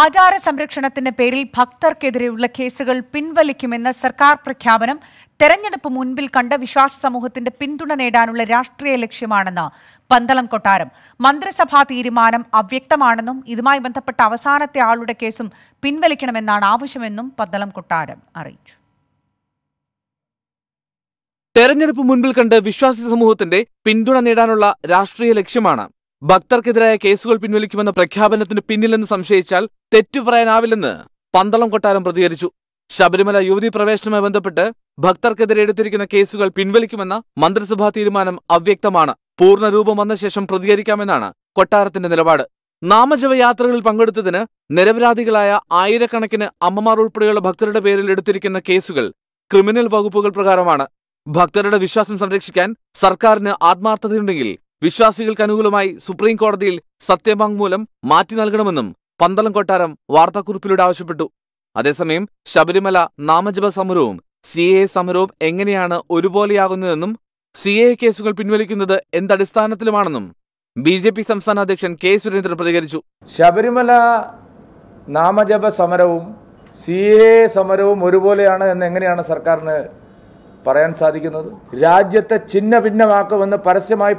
ആചാര സംരക്ഷണത്തിന്റെ പേരിൽ ഭക്തർക്കെതിരെയുള്ള കേസുകൾ പിൻവലിക്കുമെന്ന സർക്കാർ പ്രഖ്യാപനം തെരഞ്ഞെടുപ്പ് മുൻപിൽ കണ്ട വിശ്വാസ സമൂഹത്തിന്റെ പിന്തുണ നേടാനുള്ള രാഷ്ട്രീയ ലക്ഷ്യമാണെന്ന് പന്തളം കൊട്ടാരം മന്ത്രിസഭാ തീരുമാനം അവ്യക്തമാണെന്നും ഇതുമായി ബന്ധപ്പെട്ട അവസാനത്തെ ആളുടെ കേസും പിൻവലിക്കണമെന്നാണ് ആവശ്യമെന്നും പന്തളം കൊട്ടാരം അറിയിച്ചു തെരഞ്ഞെടുപ്പ് മുൻപിൽ കണ്ട് വിശ്വാസി സമൂഹത്തിന്റെ പിന്തുണ നേടാനുള്ള രാഷ്ട്രീയ ലക്ഷ്യമാണ് ഭക്തർക്കെതിരായ കേസുകൾ പിൻവലിക്കുമെന്ന പ്രഖ്യാപനത്തിന് പിന്നിലെന്ന് സംശയിച്ചാൽ തെറ്റു പറയാനാവില്ലെന്ന് പന്തളം കൊട്ടാരം പ്രതികരിച്ചു ശബരിമല യുവതി പ്രവേശനവുമായി ബന്ധപ്പെട്ട് ഭക്തർക്കെതിരെ എടുത്തിരിക്കുന്ന കേസുകൾ പിൻവലിക്കുമെന്ന മന്ത്രിസഭാ തീരുമാനം അവ്യക്തമാണ് പൂർണ്ണരൂപം വന്ന ശേഷം പ്രതികരിക്കാമെന്നാണ് കൊട്ടാരത്തിന്റെ നിലപാട് നാമജപയാത്രകളിൽ പങ്കെടുത്തതിന് നിരപരാധികളായ ആയിരക്കണക്കിന് അമ്മമാർ ഉൾപ്പെടെയുള്ള ഭക്തരുടെ പേരിൽ എടുത്തിരിക്കുന്ന കേസുകൾ ക്രിമിനൽ വകുപ്പുകൾ പ്രകാരമാണ് ഭക്തരുടെ വിശ്വാസം സംരക്ഷിക്കാൻ സർക്കാരിന് ആത്മാർത്ഥതയുണ്ടെങ്കിൽ വിശ്വാസികൾക്ക് അനുകൂലമായി സുപ്രീം കോടതിയിൽ സത്യവാങ്മൂലം മാറ്റി നൽകണമെന്നും പന്തളം കൊട്ടാരം വാർത്താക്കുറിപ്പിലൂടെ ആവശ്യപ്പെട്ടു അതേസമയം ശബരിമല നാമജപ സമരവും സി എ സമരവും എങ്ങനെയാണ് ഒരുപോലെയാകുന്നതെന്നും സി എ കേസുകൾ പിൻവലിക്കുന്നത് എന്തടിസ്ഥാനത്തിലുമാണെന്നും ബി ജെ പി സംസ്ഥാന അധ്യക്ഷൻ കെ സുരേന്ദ്രൻ പ്രതികരിച്ചു ശബരിമല നാമജപ സമരവും സി എ സമരവും ഒരുപോലെയാണ് എന്ന് എങ്ങനെയാണ് സർക്കാരിന് പറയാൻ സാധിക്കുന്നത് രാജ്യത്തെ ഛിന്ന ഭിന്നമാക്കുമെന്ന് പരസ്യമായി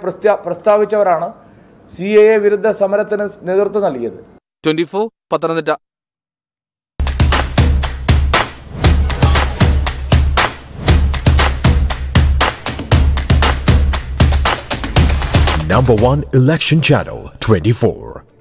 പ്രസ്താവിച്ചവരാണ് സി എ എ വിരുദ്ധ സമരത്തിന് നേതൃത്വം നൽകിയത് twenty four Pathanamthitta Number one election channel 24.